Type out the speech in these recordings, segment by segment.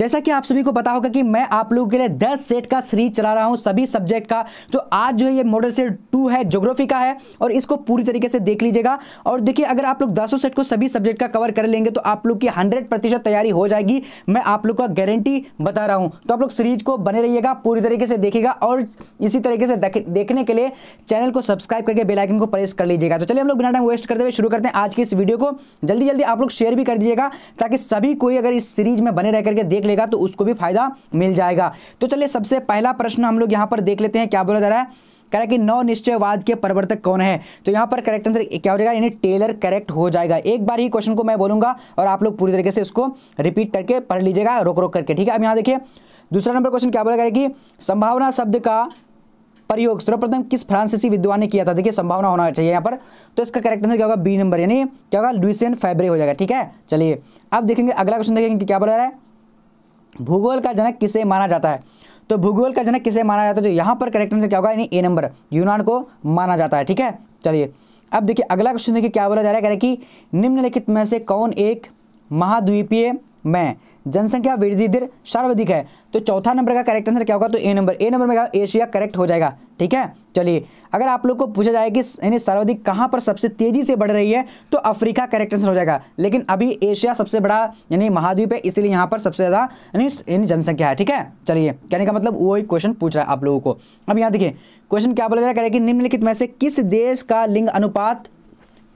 जैसा कि आप सभी को पता होगा कि मैं आप लोगों के लिए 10 सेट का सीरीज चला रहा हूं सभी सब्जेक्ट का तो आज जो है ये मॉडल सेट टू है ज्योग्राफी का है और इसको पूरी तरीके से देख लीजिएगा और देखिए अगर आप लोग दसों सेट को सभी सब्जेक्ट का कवर कर लेंगे तो आप लोग की हंड्रेड प्रतिशत तैयारी हो जाएगी मैं आप लोग का गारंटी बता रहा हूँ तो आप लोग सीरीज को बने रहिएगा पूरी तरीके से देखेगा और इसी तरीके से देखने के लिए चैनल को सब्सक्राइब करके बेलाइकन को प्रेस कर लीजिएगा तो चलिए हम लोग बिना टाइम वेस्ट करते हुए शुरू करते हैं आज की इस वीडियो को जल्दी जल्दी आप लोग शेयर भी कर दीजिएगा ताकि सभी कोई अगर इस सीरीज में बने रह करके देख लेगा तो उसको भी फायदा मिल जाएगा तो चलिए सबसे पहला प्रश्न हम लोग यहाँ पर देख लेते हैं क्या बोला जा रहा है कह रहा है कि नौ निश्चयवाद के प्रवर्तक कौन है तो यहाँ पर करेक्ट आंसर क्या हो जाएगा यानी टेलर करेक्ट हो जाएगा एक बार ही क्वेश्चन को मैं बोलूंगा और आप लोग पूरी तरीके से इसको रिपीट करके पढ़ लीजिएगा रोक रोक करके ठीक है अब यहाँ देखिए दूसरा नंबर क्वेश्चन क्या बोला गया कि संभावना शब्द का प्रयोग सर्वप्रथम किस फ्रांसीसी विद्वान ने किया था देखिए संभावना होना चाहिए यहाँ पर तो इसका करेक्ट आंसर क्या होगा बी नंबर यानी क्या होगा लुइसियन फैब्रे हो जाएगा ठीक है चलिए अब देखेंगे अगला क्वेश्चन देखेंगे क्या बोला रहा है भूगोल का जनक किसे माना जाता है तो भूगोल का जनक किसे माना जाता है तो यहाँ पर करेक्ट आंसर क्या होगा यानी ए नंबर यूनान को माना जाता है ठीक है चलिए अब देखिए अगला क्वेश्चन देखिए क्या बोला जा रहा है कह रहा है कि निम्नलिखित में से कौन एक महाद्वीपीय में जनसंख्या वृद्धि दर सर्वाधिक है तो चौथा नंबर का करेक्ट आंसर क्या होगा तो ए नंबर ए नंबर में क्या एशिया करेक्ट हो जाएगा ठीक है चलिए अगर आप लोग को पूछा जाए कि यानी सर्वाधिक कहाँ पर सबसे तेजी से बढ़ रही है तो अफ्रीका करेक्ट आंसर हो जाएगा लेकिन अभी एशिया सबसे बड़ा यानी महाद्वीप है इसीलिए यहाँ पर सबसे ज़्यादा यानी जनसंख्या है ठीक है चलिए कहने का मतलब वही क्वेश्चन पूछ रहा है आप लोगों को अब यहाँ देखिए क्वेश्चन क्या बोला जा रहा है कि निम्नलिखित में से किस देश का लिंग अनुपात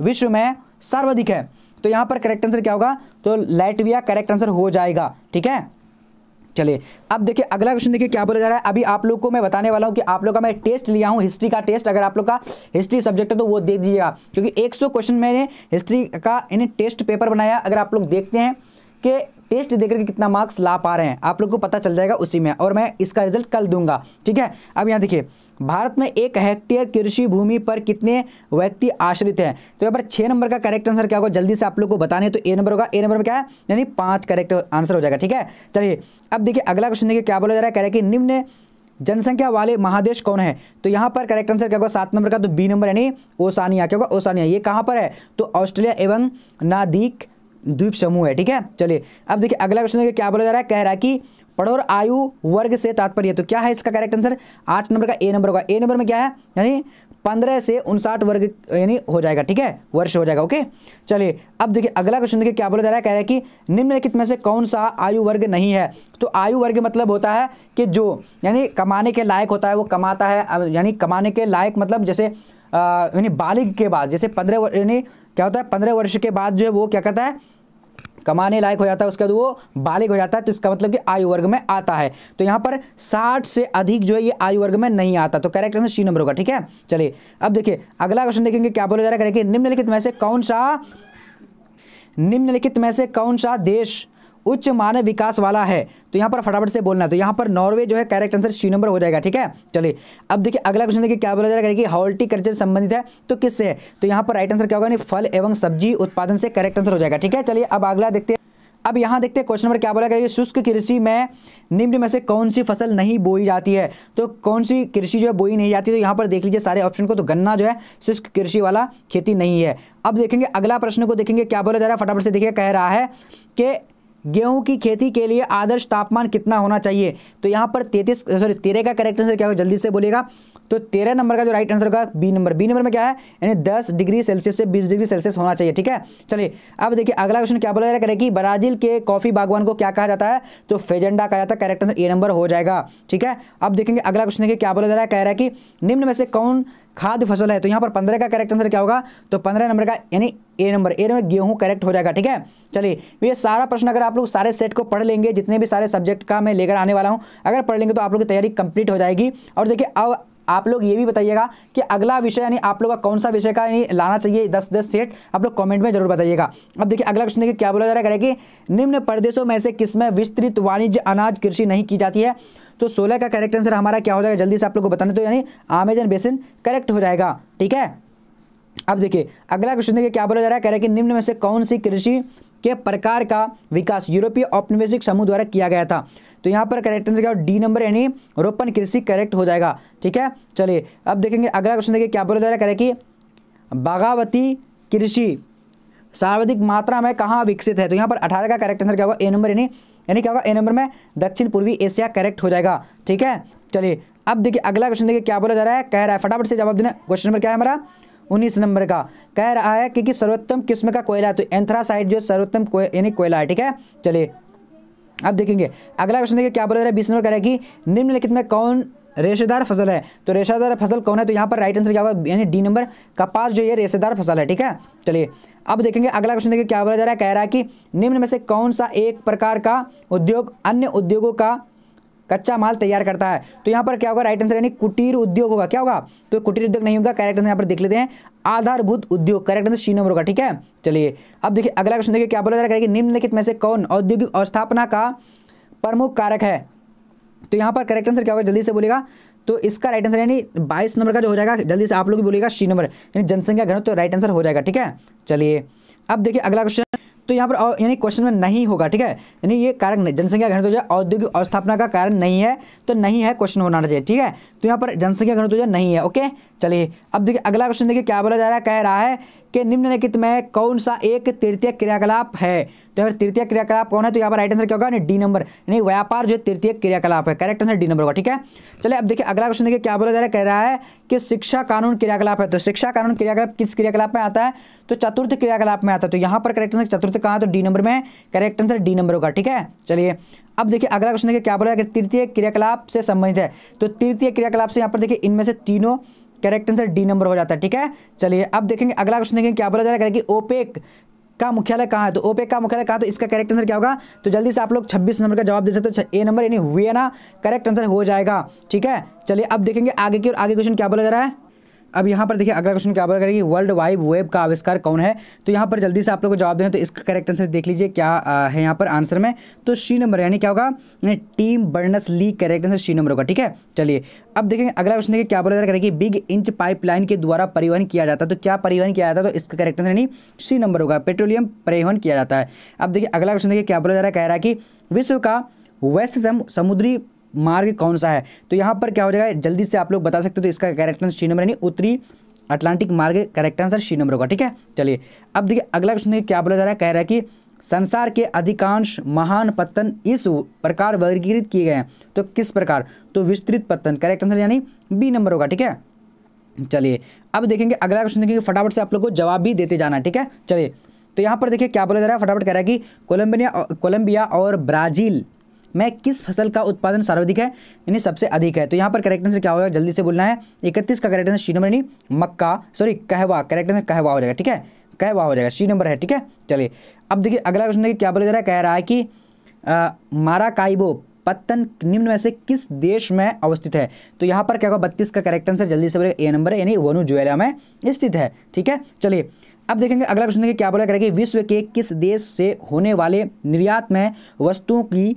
विश्व में सर्वाधिक है तो यहाँ पर करेक्ट आंसर क्या होगा तो लाइटविया करेक्ट आंसर हो जाएगा ठीक है चलिए अब देखिए अगला क्वेश्चन देखिए क्या बोला जा रहा है अभी आप लोग को मैं बताने वाला हूं कि आप लोग का मैं टेस्ट लिया हूं हिस्ट्री का टेस्ट अगर आप लोग का हिस्ट्री सब्जेक्ट है तो वो दे दीजिएगा क्योंकि 100 क्वेश्चन मैंने हिस्ट्री का इन्हें टेस्ट पेपर बनाया अगर आप लोग देखते हैं कि टेस्ट देकर के कितना मार्क्स ला पा रहे हैं आप लोग को पता चल जाएगा उसी में और मैं इसका रिजल्ट कल दूंगा ठीक है अब यहाँ देखिए भारत में एक हेक्टेयर कृषि भूमि पर कितने व्यक्ति आश्रित हैं तो यहाँ पर छः नंबर का करेक्ट आंसर क्या होगा जल्दी से आप लोग को बताने तो ए नंबर होगा ए नंबर में क्या है यानी पाँच करेक्ट आंसर हो जाएगा ठीक है चलिए अब देखिए अगला क्वेश्चन देखिए क्या बोला जा रहा है कह रहा है कि निम्न जनसंख्या वाले महादेश कौन है तो यहाँ पर करेक्ट आंसर क्या होगा सात नंबर का तो बी नंबर यानी ओसानिया क्या होगा ओसानिया ये कहाँ पर है तो ऑस्ट्रेलिया एवं नादिक द्वीप समूह है ठीक है चलिए अब देखिए अगला क्वेश्चन देखिए क्या बोला जा रहा है कह रहा है कि पढ़ो और आयु वर्ग से तात्पर्य तो क्या है इसका करेक्ट आंसर आठ नंबर का ए नंबर होगा ए नंबर में क्या है यानी पंद्रह से उनसाठ वर्ग यानी हो जाएगा ठीक है वर्ष हो जाएगा ओके चलिए अब देखिए अगला क्वेश्चन देखिए क्या बोला जा रहा है कह रहा है कि निम्नलिखित में से कौन सा आयु वर्ग नहीं है तो आयु वर्ग मतलब होता है कि जो यानी कमाने के लायक होता है वो कमाता है यानी कमाने के लायक मतलब जैसे यानी बालिग के बाद जैसे पंद्रह यानी क्या होता है पंद्रह वर्ष के बाद जो है वो क्या करता है कमाने लायक हो जाता है उसके बाद वो बालिक हो जाता है तो इसका मतलब कि आयु वर्ग में आता है तो यहाँ पर 60 से अधिक जो है ये आयु वर्ग में नहीं आता तो करेक्ट आंसर सी नंबर होगा ठीक है चलिए अब देखिए अगला क्वेश्चन देखेंगे क्या बोला जा रहा है निम्नलिखित में से कौन सा निम्नलिखित में से कौन सा देश उच्च मानव विकास वाला है तो यहां पर फटाफट से बोलना है तो यहां पर नॉर्वे जो है करेक्ट आंसर सी नंबर हो जाएगा ठीक है चलिए अब देखिए अगला क्वेश्चन देखिए क्या बोला जा रहा है कि हॉर्टिकल्चर संबंधित है तो किससे है तो यहां पर राइट आंसर क्या होगा नहीं फल एवं सब्जी उत्पादन से करेक्ट आंसर हो जाएगा ठीक है चलिए अब अगला देखते हैं अब यहां देखते हैं क्वेश्चन नंबर क्या बोला गया शुष्क कृषि में निम्न में से कौन सी फसल नहीं बोई जाती है तो कौन सी कृषि जो है बोई नहीं जाती तो यहाँ पर देख लीजिए सारे ऑप्शन को तो गन्ना जो है शुष्क कृषि वाला खेती नहीं है अब देखेंगे अगला प्रश्न को देखेंगे क्या बोला जा रहा है फटाफट से देखिए कह रहा है कि गेहूं की खेती के लिए आदर्श तापमान कितना होना चाहिए तो यहाँ पर तैतीस सॉरी तेरे का करेक्ट आंसर क्या होगा जल्दी से बोलेगा तो तेरह नंबर का जो राइट आंसर होगा बी नंबर बी नंबर में क्या है यानी दस डिग्री सेल्सियस से बीस डिग्री सेल्सियस होना चाहिए ठीक है चलिए अब देखिए अगला क्वेश्चन क्या बोला जा रहा है कि ब्राजील के कॉफी बागवान को क्या कहा जाता है तो फेजेंडा कहा जाता है करेक्ट आंसर ए नंबर हो जाएगा ठीक है अब देखेंगे अगला क्वेश्चन है क्या बोला जा रहा है कह रहा है कि निम्न में से कौन खाद्य फसल है तो यहाँ पर पंद्रह का करेक्ट आंसर क्या होगा तो पंद्रह नंबर का यानी ए नंबर ए नंबर गेहूं करेक्ट हो जाएगा ठीक है चलिए तो ये सारा प्रश्न अगर आप लोग सारे सेट को पढ़ लेंगे जितने भी सारे सब्जेक्ट का मैं लेकर आने वाला हूँ अगर पढ़ लेंगे तो आप लोग की तैयारी कंप्लीट हो जाएगी और देखिए अब आप लोग ये भी बताइएगा कि अगला विषय यानी आप लोग का कौन सा विषय का यानी लाना चाहिए दस दस सेट आप लोग कमेंट में जरूर बताइएगा अब देखिए अगला क्वेश्चन देखिए क्या बोला जा रहा है कि निम्न प्रदेशों में से किसमें विस्तृत वाणिज्य अनाज कृषि नहीं की जाती है तो सोलह का करेक्ट आंसर हमारा क्या हो जाएगा जल्दी से आप लोग को बताने तो यानी आमेजन बेसिन करेक्ट हो जाएगा ठीक है अब देखिए अगला क्वेश्चन देखिए क्या बोला जा रहा है कह रहे हैं कि निम्न में से कौन सी कृषि के प्रकार का विकास यूरोपीय औपनिवेशिक समूह द्वारा किया गया था तो यहाँ पर करेक्ट आंसर क्या डी नंबर यानी रोपण कृषि करेक्ट हो जाएगा ठीक है चलिए अब देखेंगे अगला क्वेश्चन देखिए क्या बोला जा रहा है करें कि बागावती कृषि सर्वाधिक मात्रा में कहाँ विकसित है तो यहाँ पर अठारह का करेक्ट आंसर क्या होगा ए नंबर यानी यानी क्या होगा ए नंबर में दक्षिण पूर्वी एशिया करेक्ट हो जाएगा ठीक है चलिए अब देखिए अगला क्वेश्चन देखिए क्या बोला जा रहा है कह रहा है फटाफट से जवाब देना क्वेश्चन नंबर क्या है हमारा उन्नीस नंबर का कह रहा है क्योंकि सर्वोत्तम किस्म का कोयला तो एंथ्रासाइड जो सर्वोत्तम यानी कोयला है ठीक है चलिए अब देखेंगे अगला क्वेश्चन देखिए क्या बोल रहा है बीस नंबर कह रहा है कि निम्नलिखित में कौन रेशेदार फसल है तो रेशेदार फसल कौन है तो यहाँ पर राइट आंसर क्या होगा यानी डी नंबर कपास जो ये रेशेदार फसल है ठीक है चलिए अब देखेंगे अगला क्वेश्चन देखिए क्या बोला जा रहा है कह रहा है कि निम्न में से कौन सा एक प्रकार का उद्योग अन्य उद्योगों का कच्चा माल तैयार करता है तो यहाँ पर क्या होगा राइट आंसर यानी कुटीर उद्योग होगा क्या होगा तो कुटीर उद्योग नहीं होगा करेक्ट आंसर यहां पर देख लेते हैं आधारभूत उद्योग करेक्ट आंसर सी नंबर होगा ठीक है चलिए अब देखिए अगला क्वेश्चन देखिए क्या बोला जा रहा है कि निम्नलिखित में से कौन औद्योगिक अवस्थापना का प्रमुख कारक है तो यहाँ पर करेक्ट आंसर क्या होगा जल्दी से बोलेगा तो इसका राइट आंसर यानी बाईस नंबर का जो हो जाएगा जल्दी से आप लोग भी बोलेगा सी नंबर यानी जनसंख्या घनत्व तो राइट आंसर हो जाएगा ठीक है चलिए अब देखिए अगला क्वेश्चन तो यहाँ पर यानी क्वेश्चन में नहीं होगा ठीक है यानी ये कारक जनसंख्या घनत्व जो है औद्योगिक अवस्थापना का कारण नहीं है तो नहीं है क्वेश्चन होना चाहिए ठीक है तो यहाँ पर जनसंख्या घनत्व जो नहीं है ओके चलिए अब देखिए अगला क्वेश्चन देखिए क्या बोला जा रहा है कह रहा है कि निम्नलिखित में कौन सा एक तृतीय क्रियाकलाप है तो यार तृतीय क्रियाकलाप कौन है तो यहाँ पर राइट आंसर क्या होगा नहीं डी नंबर नहीं व्यापार जो तृतीय क्रियाकलाप है करेक्ट आंसर डी नंबर होगा ठीक है चलिए अब देखिए अगला क्वेश्चन देखिए क्या बोला जा रहा है कह रहा है कि शिक्षा कानून क्रियाकलाप है तो शिक्षा कानून क्रियाकलाप किस क्रियाकलाप में आता है तो चतुर्थ क्रियाकलाप में आता है तो यहाँ पर करेक्ट आंसर चतुर्थ कहाँ तो डी नंबर में करेक्ट आंसर डी नंबर होगा ठीक है चलिए अब देखिए अगला क्वेश्चन देखिए क्या बोला है तृतीय क्रियाकलाप से संबंधित है तो तृतीय क्रियाकलाप से यहाँ पर देखिए इनमें से तीनों करेक्ट आंसर डी नंबर हो जाता है ठीक है चलिए अब देखेंगे अगला क्वेश्चन देखेंगे क्या बोला जा रहा है कि ओपेक का मुख्यालय कहाँ है तो ओपेक का मुख्यालय कहाँ तो इसका करेक्ट आंसर क्या होगा तो जल्दी से आप लोग 26 नंबर का जवाब दे सकते हो ए नंबर यानी हुए ना करेक्ट आंसर हो जाएगा ठीक है चलिए अब देखेंगे आगे की और आगे क्वेश्चन क्या बोला जा रहा है अब यहाँ पर देखिए अगला क्वेश्चन क्या बोला करेगी वर्ल्ड वाइड वेब का आविष्कार कौन है तो यहाँ पर जल्दी से आप लोग को जवाब देना तो इसका करेक्ट आंसर देख लीजिए क्या है यहाँ पर आंसर में तो सी नंबर यानी क्या होगा Tim Berners Lee correct answer C number होगा ठीक है चलिए अब देखेंगे अगला क्वेश्चन देखिए क्या बोला जा करेगी बिग इंच पाइपलाइन के द्वारा परिवहन किया जाता है तो क्या परिवहन किया जाता है तो इसका करेक्ट आंसर यानी सी नंबर होगा पेट्रोलियम परिवहन किया जाता है अब देखिए अगला क्वेश्चन देखिए क्या बोला जा रहा है कह रहा है कि विश्व का वेस्ट समुद्री मार्ग कौन सा है तो यहाँ पर क्या हो जाएगा जल्दी से आप लोग बता सकते हो तो इसका करेक्ट आंसर सी नंबर यानी उत्तरी अटलांटिक मार्ग करेक्ट आंसर सी नंबर होगा ठीक है चलिए अब देखिए अगला क्वेश्चन क्या बोला जा रहा है कह रहा है कि संसार के अधिकांश महान पतन इस प्रकार वर्गीकृत किए गए हैं तो किस प्रकार तो विस्तृत पतन करेक्ट आंसर यानी बी नंबर होगा ठीक है चलिए अब देखेंगे अगला क्वेश्चन देखेंगे फटाफट से आप लोग को जवाब भी देते जाना ठीक है चलिए तो यहाँ पर देखिए क्या बोला जा रहा है फटाफट कह रहा है कि कोलंबिया कोलंबिया और ब्राज़ील में किस फसल का उत्पादन सर्वाधिक है यानी सबसे अधिक है तो यहाँ पर करेक्ट आंसर क्या होगा जल्दी से बोलना है इकतीस का करेक्ट आंसर शी नंबर यानी मक्का सॉरी कहवा करेक्ट आंसर कहवा हो जाएगा ठीक है कहवा हो जाएगा शी नंबर है ठीक है चलिए अब देखिए अगला क्वेश्चन देखिए क्या बोला जा रहा है कह रहा है कि मारा काइबो पत्तन निम्न में से किस देश में अवस्थित है तो यहाँ पर क्या होगा बत्तीस का करेक्ट आंसर जल्दी से बोलेगा ए नंबर है यानी वनुजुएला में स्थित है ठीक है चलिए अब देखेंगे अगला क्वेश्चन देखिए क्या बोला करेगा विश्व के किस देश से होने वाले निर्यात में वस्तुओं की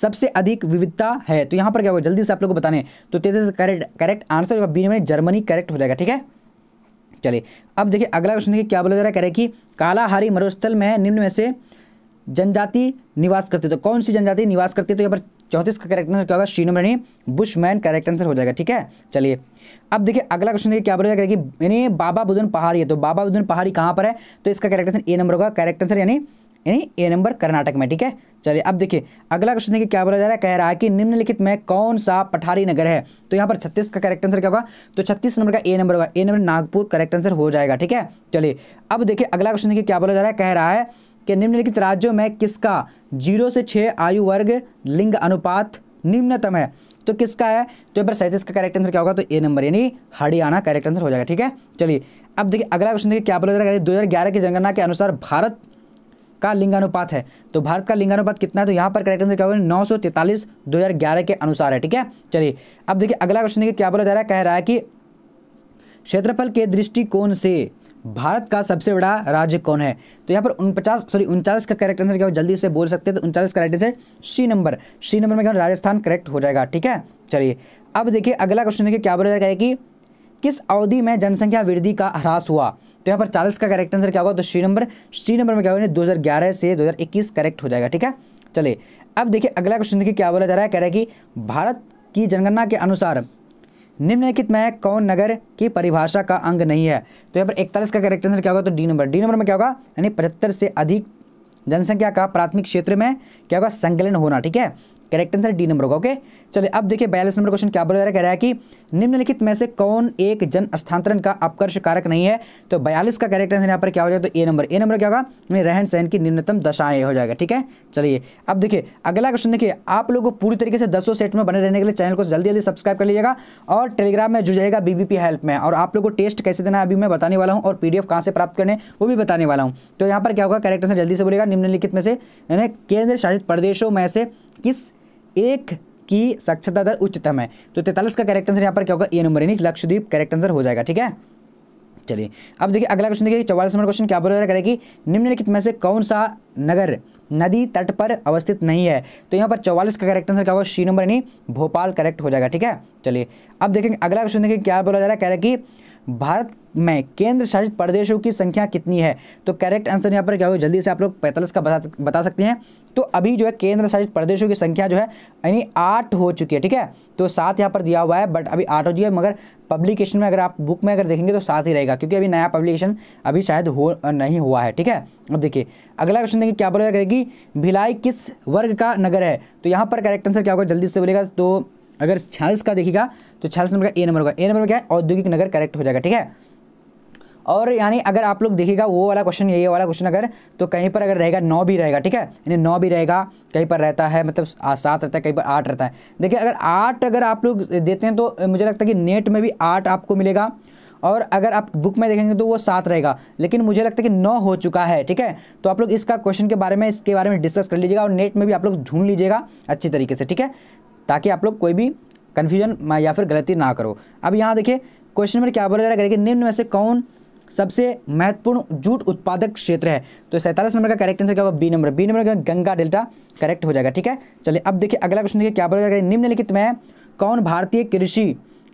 सबसे अधिक विविधता है तो यहां पर क्या होगा जल्दी से आप लोग को बताने तो तेजी से करेक्ट करेक्ट आंसर होगा बी नंबर जर्मनी करेक्ट हो जाएगा ठीक है चलिए अब देखिए अगला क्वेश्चन देखिए क्या बोला जा रहा है कह रहे कि कालाहारी मरुस्थल में निम्न में से जनजाति निवास करते तो कौन सी जनजाति निवास करती है तो यहाँ पर चौंतीस का करेक्ट आंसर क्या होगा शी बुशमैन करेक्ट आंसर हो जाएगा ठीक है चलिए अब देखिए अगला क्वेश्चन देखिए क्या बोला जाएगा कि यानी बाबा बुधन पहाड़ी है तो बाबा बुधन पहाड़ी कहाँ पर है तो इसका करेक्ट आंसर ए नंबर होगा करेक्ट आंसर यानी यानी ए नंबर कर्नाटक में ठीक है चलिए अब देखिए अगला क्वेश्चन देखिए क्या बोला जा रहा है कह रहा है कि निम्नलिखित में कौन सा पठारी नगर है तो यहाँ पर छत्तीस का करेक्ट आंसर क्या होगा तो छत्तीस नंबर का ए नंबर होगा A number Nagpur correct answer हो जाएगा ठीक है चलिए अब देखिए अगला क्वेश्चन देखिए क्या बोला जा रहा है कह रहा है कि निम्नलिखित राज्यों में किसका जीरो से छः आयु वर्ग लिंग अनुपात निम्नतम है तो किसका है तो यहाँ पर सैंतीस का करेक्ट आंसर क्या होगा तो ए नंबर यानी हरियाणा करेक्ट आंसर हो जाएगा ठीक है चलिए अब देखिए अगला क्वेश्चन देखिए क्या बोला जा रहा है दो हज़ार ग्यारह की जनगणना के अनुसार भारत का लिंगानुपात है तो भारत का लिंगानुपात कितना है तो यहाँ पर करेक्ट आंसर क्या होगा नौ सौ तैतालीस दो हज़ार ग्यारह के अनुसार है ठीक है चलिए अब देखिए अगला क्वेश्चन देखिए क्या बोला जा रहा है कह रहा है कि क्षेत्रफल के दृष्टिकोण से भारत का सबसे बड़ा राज्य कौन है तो यहाँ पर उनपचास सॉरी उनचालीस का करेक्ट आंसर क्या हो जल्दी से बोल सकते हैं तो उनचालीस correct answer C number C number में क्या राजस्थान करेक्ट हो जाएगा ठीक है चलिए अब देखिए अगला क्वेश्चन देखिए क्या बोला जा रहा है कि किस अवधि में जनसंख्या वृद्धि का ह्रास हुआ तो यहाँ पर चालीस का करेक्ट आंसर क्या होगा तो सी नंबर सी नंबर में क्या होगा दो हज़ार से दो इक्कीस करेक्ट हो जाएगा ठीक है चलिए अब देखिए अगला क्वेश्चन देखिए क्या बोला जा रहा है कह रहा है कि भारत की जनगणना के अनुसार निम्नलिखित में कौन नगर की परिभाषा का अंग नहीं है तो यहाँ पर इकतालीस का करेक्ट आंसर क्या होगा तो डी नंबर डी नंबर में क्या होगा यानी पचहत्तर से अधिक जनसंख्या का प्राथमिक क्षेत्र में क्या होगा संकलन होना ठीक है करेक्ट आंसर डी नंबर होगा ओके चलिए अब देखिए बयालीस नंबर क्वेश्चन क्या है कह रहा है कि निम्नलिखित में से कौन एक जन स्थानांतरण का अपकर्ष कारक नहीं है तो बयालीस का करेक्ट आंसर यहाँ पर क्या हो जाएगा तो ए नंबर ए नंबर क्या होगा रहन सहन की निम्नतम दशाएं हो जाएगा ठीक है चलिए अब देखिए अगला क्वेश्चन देखिए आप लोग पूरी तरीके से दसों सेट में बने रहने के लिए चैनल को जल्दी जल्दी सब्सक्राइब कर लीजिएगा और टेलीग्राम में जाएगा बीबीपी हेल्प में और आप लोग को टेस्ट कैसे देना अभी मैं बताने वाला हूँ और पीडीएफ कहाँ से प्राप्त करने वो भी बताने वाला हूँ तो यहाँ पर क्या होगा करेक्ट आंसर जल्दी से बोलेगा निम्नलिखित में से यानी केंद्र शासित प्रदेशों में से किस एक की साक्षरता दर उच्चतम है तो तैतालीस का करेक्ट आंसर यहाँ पर क्या होगा ए नंबर यानी लक्षद्वीप करेक्ट आंसर हो जाएगा ठीक है चलिए अब देखिए अगला क्वेश्चन देखिए चौवालीस नंबर क्वेश्चन क्या बोला जा रहा है कि निम्नलिखित में से कौन सा नगर नदी तट पर अवस्थित नहीं है तो यहाँ पर चौवालीस का करेक्ट आंसर क्या होगा सी नंबर यानी भोपाल करेक्ट हो जाएगा ठीक है चलिए अब देखेंगे अगला क्वेश्चन देखिए क्या बोला जा रहा है कह रहा है कि भारत में केंद्र शासित प्रदेशों की संख्या कितनी है तो करेक्ट आंसर यहाँ पर क्या होगा जल्दी से आप लोग पैंतालीस का बता बता सकते हैं तो अभी जो है केंद्र शासित प्रदेशों की संख्या जो है यानी आठ हो चुकी है ठीक है तो सात यहाँ पर दिया हुआ है बट अभी आठ हो चुकी है मगर पब्लिकेशन में अगर आप बुक में अगर देखेंगे तो सात ही रहेगा क्योंकि अभी नया पब्लिकेशन अभी शायद हो नहीं हुआ है ठीक है अब देखिए अगला क्वेश्चन देखिए क्या बोला करेगी भिलाई किस वर्ग का नगर है तो यहाँ पर करेक्ट आंसर क्या होगा जल्दी से बोलेगा तो अगर छियालीस का देखिएगा तो छियालीस नंबर का ए नंबर होगा ए नंबर क्या है औद्योगिक नगर करेक्ट हो जाएगा ठीक है और यानी अगर आप लोग देखिएगा वो वाला क्वेश्चन ये वाला क्वेश्चन अगर तो कहीं पर अगर रहेगा नौ भी रहेगा ठीक है यानी नौ भी रहेगा कहीं पर रहता है मतलब सात रहता है कहीं पर आठ रहता है देखिए अगर आठ अगर आप लोग देते हैं तो मुझे लगता है कि नेट में भी आठ आपको मिलेगा और अगर आप बुक में देखेंगे तो वो सात रहेगा लेकिन मुझे लगता है कि नौ हो चुका है ठीक है तो आप लोग इसका क्वेश्चन के बारे में इसके बारे में डिस्कस कर लीजिएगा और नेट में भी आप लोग ढूंढ लीजिएगा अच्छी तरीके से ठीक है ताकि आप लोग कोई भी कन्फ्यूजन या फिर गलती ना करो अब यहाँ देखिए क्वेश्चन नंबर क्या बोला जा रहा है कि निम्न में से कौन सबसे महत्वपूर्ण जूट उत्पादक क्षेत्र है तो सैंतालीस नंबर का करेक्ट आंसर क्या होगा B number B number Ganga delta correct हो जाएगा ठीक है चलिए अब देखिए अगला क्वेश्चन देखिए क्या बोला है निम्नलिखित में कौन भारतीय कृषि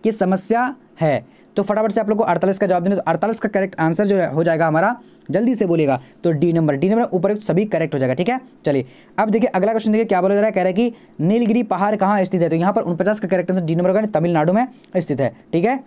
की समस्या है तो फटाफट से आप लोग को अड़तालीस का जवाब देना तो अड़तालीस का करेक्ट आंसर जो है हो जाएगा हमारा जल्दी से बोलेगा तो डी नंबर डी नंबर ऊपर सभी करेक्ट हो जाएगा ठीक है चलिए अब देखिए अगला क्वेश्चन देखिए क्या बोला जा रहा है कह रहा है कि नीलगिरी पहाड़ कहाँ स्थित है तो यहाँ पर उनपचास का करेक्ट आंसर डी नंबर होगा तमिलनाडु में स्थित है ठीक है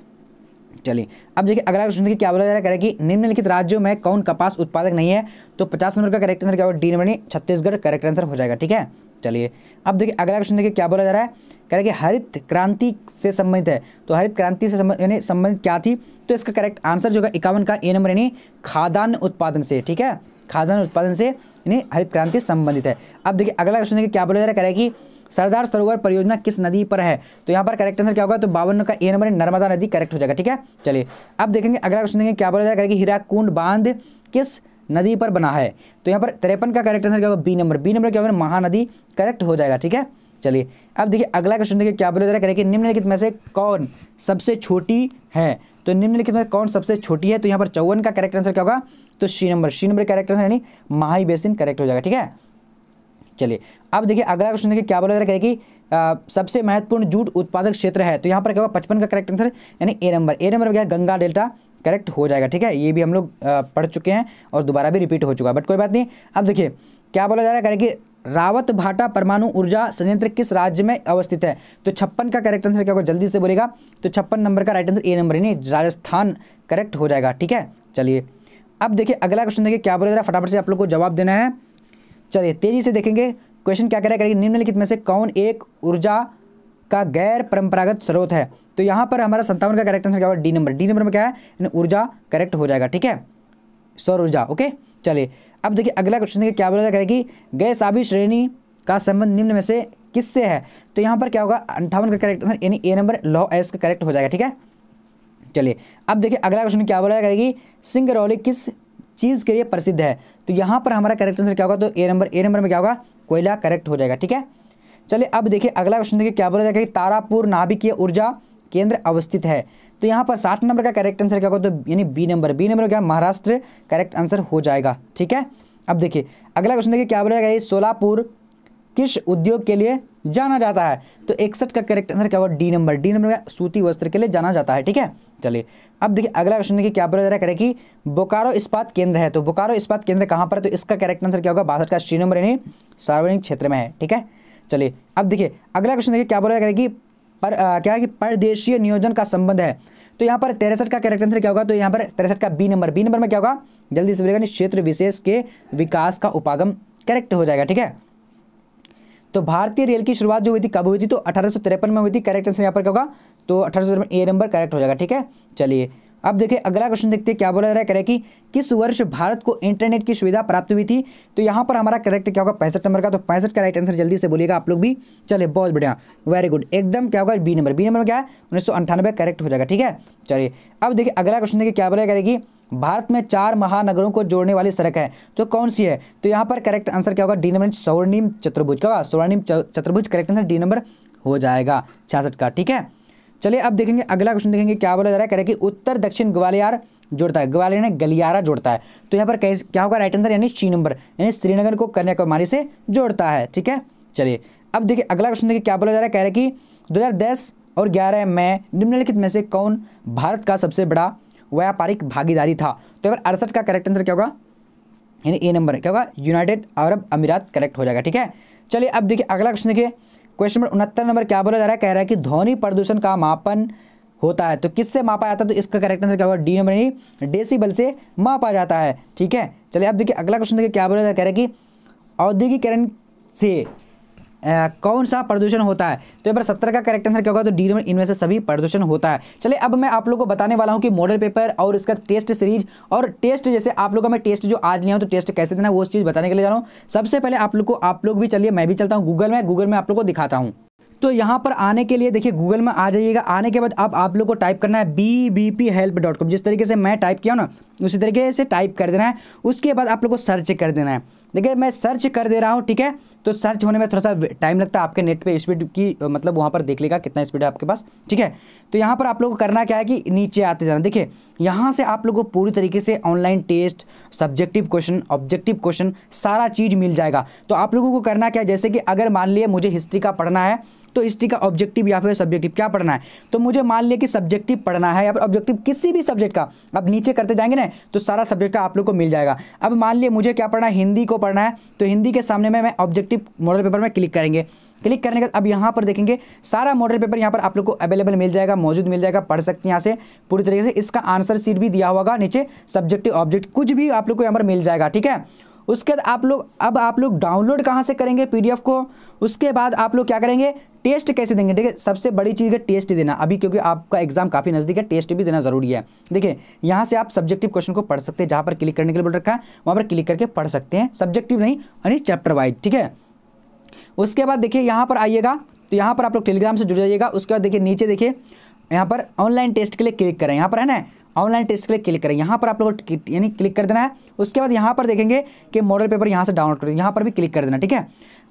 चलिए अब देखिए अगला क्वेश्चन देखिए क्या बोला जा रहा है कह रहा है कि निम्नलिखित राज्यों में कौन कपास उत्पादक नहीं है तो पचास नंबर का करेक्ट आंसर क्या होगा D number Chhattisgarh correct answer हो जाएगा ठीक है चलिए अब देखिए अगला क्वेश्चन देखिए क्या बोला जा रहा है कह रहे कि हरित क्रांति से संबंधित है तो हरित क्रांति से यानी संबंधित क्या थी तो इसका करेक्ट आंसर जो है इक्यावन का ए नंबर यानी खाद्यान्न उत्पादन से ठीक है खाद्यान्न उत्पादन से यानी हरित क्रांति संबंधित है अब देखिए अगला क्वेश्चन है कि क्या बोला जा रहा है कह रहे कि सरदार सरोवर परियोजना किस नदी पर है तो यहाँ पर करेक्ट आंसर क्या होगा तो बावन का ए नंबर नर्मदा नदी करेक्ट हो जाएगा ठीक है चलिए अब देखेंगे अगला क्वेश्चन देखेंगे क्या बोला जाएगा कि हीराकुंड बांध किस नदी पर बना है तो यहाँ पर तिरपन का करेक्ट आंसर क्या होगा बी नंबर बी नंबर क्या होगा महानदी करेक्ट हो जाएगा ठीक है चलिए अब देखिए अगला क्वेश्चन देखिए क्या बोले जरा करें कि निम्नलिखित में से कौन सबसे छोटी है तो निम्नलिखित में कौन सबसे छोटी है तो यहाँ पर चौवन का करेक्ट आंसर क्या होगा तो C number C number correct answer यानी महाई बेसिन करेक्ट हो जाएगा ठीक है चलिए अब देखिए अगला क्वेश्चन देखिए क्या बोला जा रहा है कि आ, सबसे महत्वपूर्ण जूट उत्पादक क्षेत्र है तो यहाँ पर क्या होगा पचपन का करेक्ट आंसर यानी ए नंबर ए नंबर क्या गंगा डेल्टा करेक्ट हो जाएगा ठीक है ये भी हम लोग पढ़ चुके हैं और दोबारा भी रिपीट हो चुका है बट कोई बात नहीं अब देखिए क्या बोला जा रहा है कि रावत भाटा परमाणु ऊर्जा संयंत्र किस राज्य में अवस्थित है तो छप्पन का करेक्ट आंसर क्या होगा जल्दी से बोलेगा तो छप्पन नंबर का राइट आंसर ए नंबर यानी राजस्थान करेक्ट हो जाएगा ठीक है चलिए अब देखिए अगला क्वेश्चन देखिए क्या बोले जरा फटाफट से आप लोग को जवाब देना है चलिए तेजी से देखेंगे क्वेश्चन क्या करेगा करेंगे निम्नलिखित में से कौन एक ऊर्जा का गैर परंपरागत स्रोत है तो यहाँ पर हमारा संतावन का करेक्ट आंसर क्या होगा डी नंबर डी नंबर में क्या है ऊर्जा करेक्ट हो जाएगा ठीक है सौर ऊर्जा ओके चलिए अब देखिए अगला क्वेश्चन क्या बोला जाएगा कि गैस साबी श्रेणी का संबंध निम्न में से किससे है तो यहाँ पर क्या होगा अंठावन का करेक्ट आंसर यानी ए नंबर लॉ एस का करेक्ट हो जाएगा ठीक है चलिए अब देखिए अगला क्वेश्चन क्या बोला जाएगा कि सिंगरौली किस चीज़ के लिए प्रसिद्ध है तो यहाँ पर हमारा करेक्ट आंसर क्या होगा तो ए नंबर ए नंबर में क्या होगा कोयला करेक्ट हो जाएगा ठीक है चलिए अब देखिए अगला क्वेश्चन देखिए क्या बोला जाएगा कि तारापुर नाभिकीय ऊर्जा केंद्र अवस्थित है तो यहाँ पर साठ नंबर का करेक्ट आंसर क्या होगा तो यानी बी नंबर बी नंबर क्या महाराष्ट्र करेक्ट आंसर हो जाएगा ठीक है अब देखिए अगला क्वेश्चन देखिए क्या बोलेगा ये सोलापुर किस उद्योग के लिए जाना जाता है तो इकसठ का करेक्ट आंसर क्या होगा डी नंबर डी नंबर का सूती वस्त्र के लिए जाना जाता है ठीक है चलिए अब देखिए अगला क्वेश्चन देखिए क्या बोला जा रहा है कि बोकारो इस्पात केंद्र है तो बोकारो इस्पात केंद्र कहाँ पर है तो इसका करेक्ट आंसर क्या होगा बासठ का सी नंबर यानी सार्वजनिक क्षेत्र में है ठीक है चलिए अब देखिए अगला क्वेश्चन देखिए क्या बोला जा रहा है कि पर आ, क्या है कि परदेशीय नियोजन का संबंध है तो यहाँ पर तिरसठ का करेक्ट आंसर क्या होगा तो यहाँ पर तिरसठ का बी नंबर बी नंबर में क्या होगा जल्दी से बोलेगा क्षेत्र विशेष के विकास का उपागम करेक्ट हो जाएगा ठीक है तो भारतीय रेल की शुरुआत जो हुई थी कब हुई थी तो अठारह में हुई थी करेक्ट आंसर यहाँ पर क्या होगा तो अठारह ए नंबर करेक्ट हो जाएगा ठीक है चलिए अब देखिए अगला क्वेश्चन देखते हैं क्या बोला जा रहा है कह रहे कि किस वर्ष भारत को इंटरनेट की सुविधा प्राप्त हुई थी तो यहाँ पर हमारा करेक्ट क्या होगा पैंसठ नंबर का तो पैंसठ का राइट आंसर जल्दी से बोलिएगा आप लोग भी चले बहुत बढ़िया वेरी गुड एकदम क्या होगा बी नंबर बी नंबर क्या है उन्नीस करेक्ट हो जाएगा ठीक है चलिए अब देखिए अगला क्वेश्चन देखिए क्या बोला करेगी भारत में चार महानगरों को जोड़ने वाली सड़क है तो कौन सी है तो यहाँ पर करेक्ट आंसर क्या होगा डी नंबर स्वर्णिम चतुर्भुज का स्वर्णिम चतुर्भुज करेक्ट आंसर डी नंबर हो जाएगा छियासठ का ठीक है चलिए अब देखेंगे अगला क्वेश्चन देखेंगे क्या बोला जा रहा है कह रहा है कि उत्तर दक्षिण ग्वालियर जोड़ता है ग्वालियर ने गलियारा जोड़ता है तो यहाँ पर कैसे क्या होगा राइट आंसर यानी सी नंबर यानी श्रीनगर को कन्याकुमारी से जोड़ता है ठीक है चलिए अब देखिए अगला क्वेश्चन देखिए क्या बोला जा रहा है कह रहा है कि दो और ग्यारह में निम्नलिखित में से कौन भारत का सबसे बड़ा व्यापारिक भागीदारी था तो यहाँ पर अड़सठ का करेक्ट आंसर क्या होगा यानी ए नंबर क्या होगा यूनाइटेड अरब अमीरात करेक्ट हो जाएगा ठीक है चलिए अब देखिए अगला क्वेश्चन देखिए क्वेश्चन नंबर उनहत्तर नंबर क्या बोला जा रहा है कह रहा है कि ध्वनि प्रदूषण का मापन होता है तो किससे मापा जाता है तो इसका करेक्ट आंसर क्या होगा डी नंबर यानी डेसीबल से मापा जाता है ठीक है चलिए अब देखिए अगला क्वेश्चन देखिए क्या बोला जा रहा है कह रहा है कि औद्योगिकरण से कौन सा प्रदूषण होता है तो यहाँ पर सत्तर का करेक्ट आंसर क्या होगा तो डी नंबर इनमें से सभी प्रदूषण होता है चलिए अब मैं आप लोग को बताने वाला हूँ कि मॉडल पेपर और इसका टेस्ट सीरीज और टेस्ट जैसे आप लोग का मैं टेस्ट जो आज लिया हूँ तो टेस्ट कैसे देना है वो चीज़ बताने के लिए जा रहा हूँ सबसे पहले आप लोग को आप लोग भी चलिए मैं भी चलता हूँ गूगल में गूगल में आप लोग को दिखाता हूँ तो यहाँ पर आने के लिए देखिए गूगल में आ जाइएगा आने के बाद अब आप, आप लोग को टाइप करना है B B P help dot com जिस तरीके से मैं टाइप किया ना उसी तरीके से टाइप कर देना है उसके बाद आप लोग को सर्च कर देना है देखिए मैं सर्च कर दे रहा हूँ ठीक है तो सर्च होने में थोड़ा सा टाइम लगता है आपके नेट पे स्पीड की मतलब वहाँ पर देख लेगा कितना स्पीड है आपके पास ठीक है तो यहाँ पर आप लोगों को करना क्या है कि नीचे आते जाना देखिए यहाँ से आप लोग को पूरी तरीके से online test subjective question objective question सारा चीज़ मिल जाएगा तो आप लोगों को करना क्या है जैसे कि अगर मान लिए मुझे हिस्ट्री का पढ़ना है तो हिस्ट्री का ऑब्जेक्टिव या फिर सब्जेक्टिव क्या पढ़ना है तो मुझे मान लिया कि सब्जेक्टिव पढ़ना है या फिर ऑब्जेक्टिव किसी भी सब्जेक्ट का अब नीचे करते जाएंगे ना तो सारा सब्जेक्ट का आप लोग को मिल जाएगा अब मान लिया मुझे क्या पढ़ना है हिंदी को पढ़ना है तो हिंदी के सामने में मैं ऑब्जेक्टिव मॉडल पेपर में क्लिक करेंगे क्लिक करने के बाद अब यहाँ पर देखेंगे सारा मॉडल पेपर यहाँ पर आप लोग को अवेलेबल मिल जाएगा मौजूद मिल जाएगा पढ़ सकते हैं यहाँ से पूरी तरीके से इसका आंसर सीट भी दिया होगा नीचे सब्जेक्टिव ऑब्जेक्ट कुछ भी आप लोग को यहाँ पर मिल जाएगा ठीक है उसके बाद आप लोग अब आप लोग डाउनलोड कहाँ से करेंगे पीडीएफ को उसके बाद आप लोग क्या करेंगे टेस्ट कैसे देंगे देखिए सबसे बड़ी चीज़ है टेस्ट देना अभी क्योंकि आपका एग्जाम काफ़ी नज़दीक है टेस्ट भी देना जरूरी है देखिए यहाँ से आप सब्जेक्टिव क्वेश्चन को पढ़ सकते हैं जहाँ पर क्लिक करने के लिए बोल रखा है वहाँ पर क्लिक करके पढ़ सकते हैं सब्जेक्टिव नहीं यानी चैप्टर वाइज ठीक है उसके बाद देखिए यहाँ पर आइएगा तो यहाँ पर आप लोग टेलीग्राम से जुड़ जाइएगा उसके बाद देखिए नीचे देखिए यहाँ पर ऑनलाइन टेस्ट के लिए क्लिक करें यहाँ पर है ना ऑनलाइन टेस्ट के लिए क्लिक करें यहाँ पर आप लोगों को यानी क्लिक कर देना है उसके बाद यहाँ पर देखेंगे कि मॉडल पेपर यहाँ से डाउनलोड करें यहाँ पर भी क्लिक कर देना ठीक है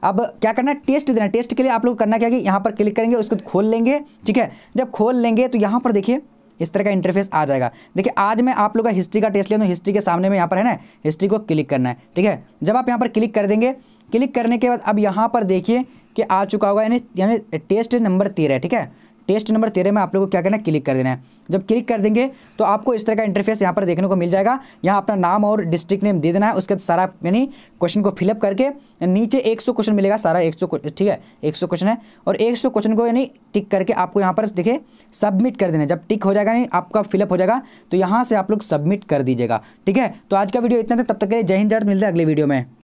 अब क्या करना है टेस्ट देना है टेस्ट के लिए आप लोग करना क्या कि यहाँ पर क्लिक करेंगे उसको खोल लेंगे ठीक है जब खोल लेंगे तो यहाँ पर देखिए इस तरह का इंटरफेस आ जाएगा देखिए आज मैं आप लोग का हिस्ट्री का टेस्ट ले हूँ हिस्ट्री के सामने में यहाँ पर है ना हिस्ट्री को क्लिक करना है ठीक है जब आप यहाँ पर क्लिक कर देंगे क्लिक करने के बाद अब यहाँ पर देखिए कि आ चुका होगा यानी यानी टेस्ट नंबर तेरह ठीक है टेस्ट नंबर तेरह में आप लोग को क्या करना है क्लिक कर देना है जब क्लिक कर देंगे तो आपको इस तरह का इंटरफेस यहाँ पर देखने को मिल जाएगा यहाँ अपना नाम और डिस्ट्रिक्ट नेम दे देना है उसके बाद सारा यानी क्वेश्चन को फिलअप करके नीचे 100 क्वेश्चन मिलेगा सारा 100 ठीक है 100 क्वेश्चन है और 100 क्वेश्चन को यानी टिक करके आपको यहाँ पर देखिए सबमिट कर देना जब टिक हो जाएगा यानी आपका फिलअप हो जाएगा तो यहाँ से आप लोग सबमिट कर दीजिएगा ठीक है तो आज का वीडियो इतना था तब तक के लिए जय हिंद जय मिलते हैं अगले वीडियो में